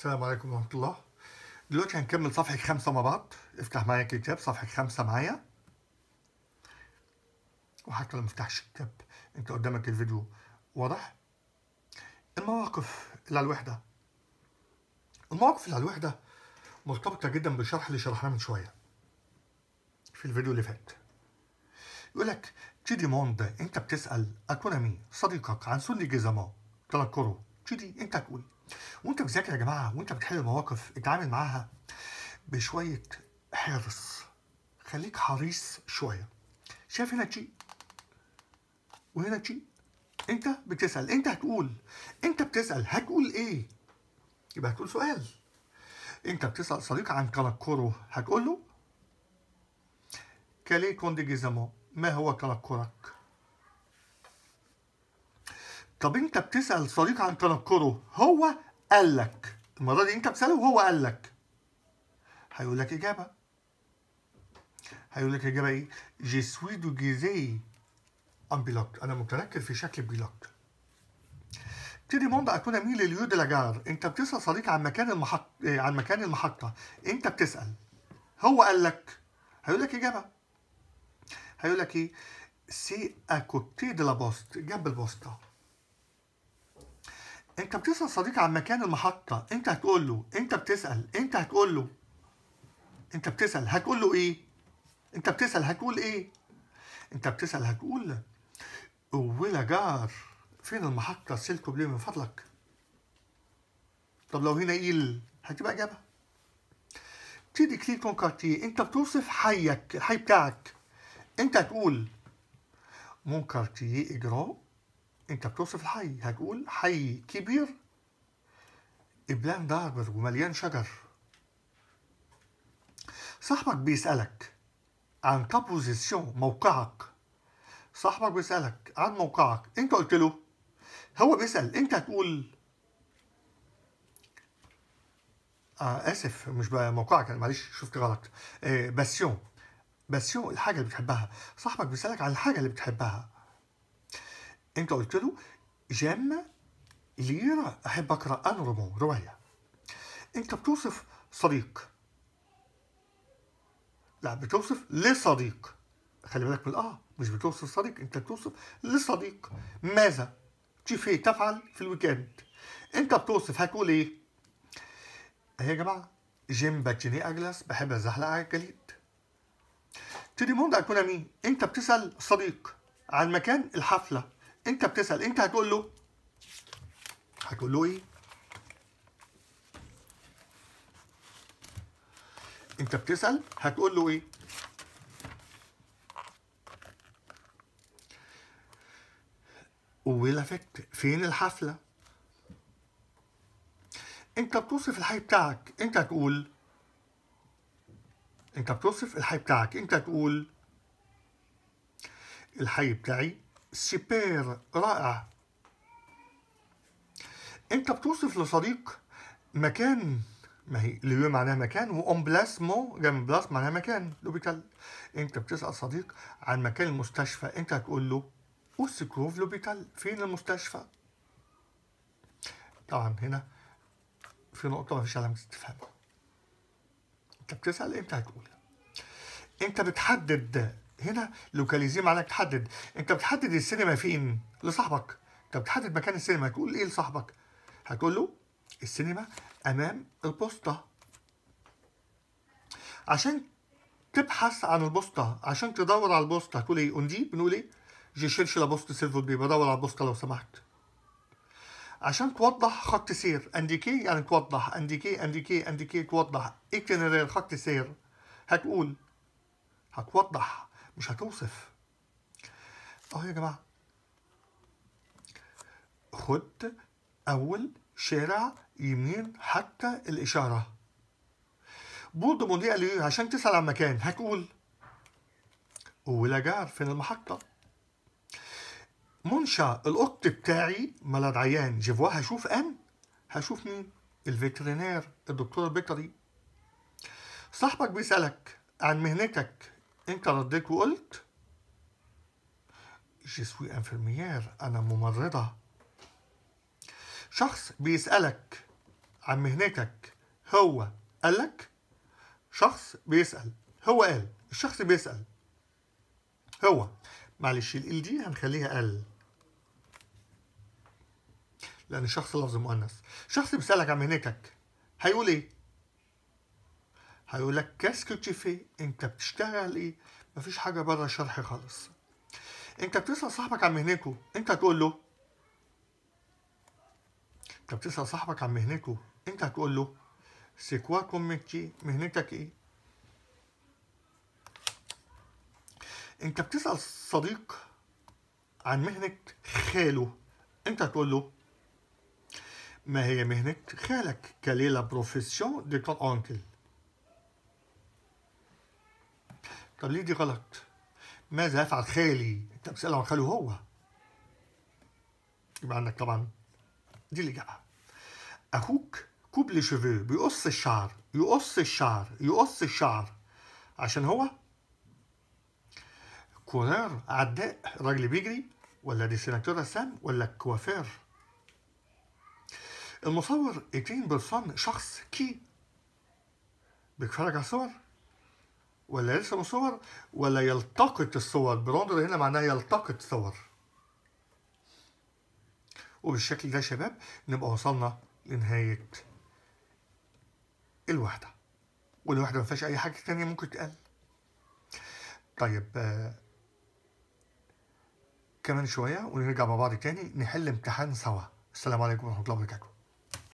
السلام عليكم ورحمة الله دلوقتي هنكمل صفحة خمسة مع بعض افتح معايا الكتاب صفحة خمسة معايا وحتى لو مفتحش الكتاب انت قدامك الفيديو واضح المواقف اللي على الوحدة المواقف اللي على الوحدة مرتبطة جدا بالشرح اللي شرحناه من شوية في الفيديو اللي فات يقول لك تيدي موند انت بتسأل اتونا مين صديقك عن سوني جيزامو جيزامون دي انت تقول وانت بتذاكر يا جماعه وانت بتحل المواقف اتعامل معاها بشويه حرص خليك حريص شويه شايف هنا تشي وهنا تشي انت بتسال انت هتقول انت بتسال هتقول ايه يبقى هتقول سؤال انت بتسال صديق عن تنكره هتقول له كالي كونديجيزامون ما هو تنكرك طب انت بتسال صديق عن تنكره هو قال لك المره دي انت بتساله وهو قال لك هيقول لك اجابه هيقول لك اجابه ايه جي سوي دو جيزي ام بيلوت انا متنكر في شكل تي دي موند اكون اميل لليو دي لاجار انت بتسال صديق عن مكان المحطه عن مكان المحطه انت بتسال هو قال لك هيقول لك اجابه هيقول لك ايه سي اكوتي دي لا بوست جنب البوسطه انت بتسال صديق عن مكان المحطه انت هتقول له انت بتسال انت هتقول له انت بتسال هتقول له ايه انت بتسال هتقول ايه انت بتسال هتقول ولا جار فين المحطه سلكوا بليه من فضلك طب لو هنا ايل هتبقى اجابه تيدي كتير كونكارتي انت بتوصف حيك الحي بتاعك انت هتقول كارتيي اجراو انت بتوصف الحي هتقول حي كبير ابلان داربر ومليان شجر صاحبك بيسألك عن كابوزيسيون موقعك صاحبك بيسألك عن موقعك انت قلت له هو بيسأل انت هتقول آه اسف مش بقى موقعك معلش شفت غلط آه باسيون باسيون الحاجة اللي بتحبها صاحبك بيسألك عن الحاجة اللي بتحبها انت قلت له جيم ليرا احب اقرا انرمو روايه انت بتوصف صديق لا بتوصف لصديق خلي بالك من الاه مش بتوصف صديق انت بتوصف لصديق ماذا تشوفيه تفعل في الويكند انت بتوصف هتقول ايه يا جماعه جيم باتشيني اجلس بحب ازحلق على الجليد تريموند اكون مين انت بتسال صديق عن مكان الحفله انت بتسال انت هتقول له هتقول له ايه انت بتسال هتقول له ايه ولافت فين الحفله انت بتوصف الحي بتاعك انت تقول انت بتوصف الحي بتاعك انت تقول الحي بتاعي سوبر رائع انت بتوصف لصديق مكان ما هي ليو معناها مكان وأون بلاسمو جام بلاس معناها مكان لوبيتال انت بتسأل صديق عن مكان المستشفى انت هتقول له اوسكروف لوبيتال فين المستشفى طبعا هنا في نقطة مفيش علامة استفهام انت بتسأل انت هتقول انت بتحدد هنا لوكاليزي معناها تحدد انت بتحدد السينما فين لصاحبك انت بتحدد مكان السينما تقول ايه لصاحبك هتقول له السينما امام البوسطه عشان تبحث عن البوسطه عشان تدور على البوسطه هتقول ايه اوندي بنقول ايه جي شيرش لا بوست سيلفو بي بدور على البوسطه لو سمحت عشان توضح خط سير انديكي يعني توضح انديكي انديكي انديكي توضح اكتنرير خط سير هتقول هتوضح مش هتوصف اهو يا جماعه خد اول شارع يمين حتى الاشاره بورد مضيء ليه عشان تسال عن مكان هتقول جار فين المحطه منشا القط بتاعي ملد عيان جيفوا هشوف ان هشوف مين الفيترينير الدكتور البيطري صاحبك بيسالك عن مهنتك انت رديت وقلت جي سوي انفرميير انا ممرضه شخص بيسالك عن مهنتك هو قال لك شخص بيسال هو قال الشخص بيسال هو معلش ال دي هنخليها قال لان الشخص لفظ مؤنث شخص بيسالك عن مهنتك هيقول ايه هيقول لك كاسك تشيفي انت بتشتغل ايه مفيش حاجه بره شرح خالص انت بتسال صاحبك عن مهنته انت تقول له انت بتسال صاحبك عن مهنته انت تقول له سيكوا كوميتي ايه؟ مهنتك ايه انت بتسال صديق عن مهنه خاله انت تقول له ما هي مهنه خالك كاليلا بروفيسيون دي تون اونكل طب ليه دي غلط ماذا يفعل خالي انت بتسأله عن خاله هو يبقى عندك طبعا دي الإجابة أخوك كوب لي شيفو بيقص الشعر يقص الشعر يقص الشعر عشان هو كورير عداء راجل بيجري ولا دي سيناتور رسام ولا كوافير المصور إتين بالفن شخص كي بيتفرج على صور ولا يرسم صور ولا يلتقط الصور بروندر هنا معناها يلتقط صور وبالشكل ده يا شباب نبقى وصلنا لنهاية الوحدة والوحدة ما فيهاش أي حاجة تانية ممكن تقل طيب آه، كمان شوية ونرجع مع بعض تاني نحل امتحان سوا السلام عليكم ورحمة الله وبركاته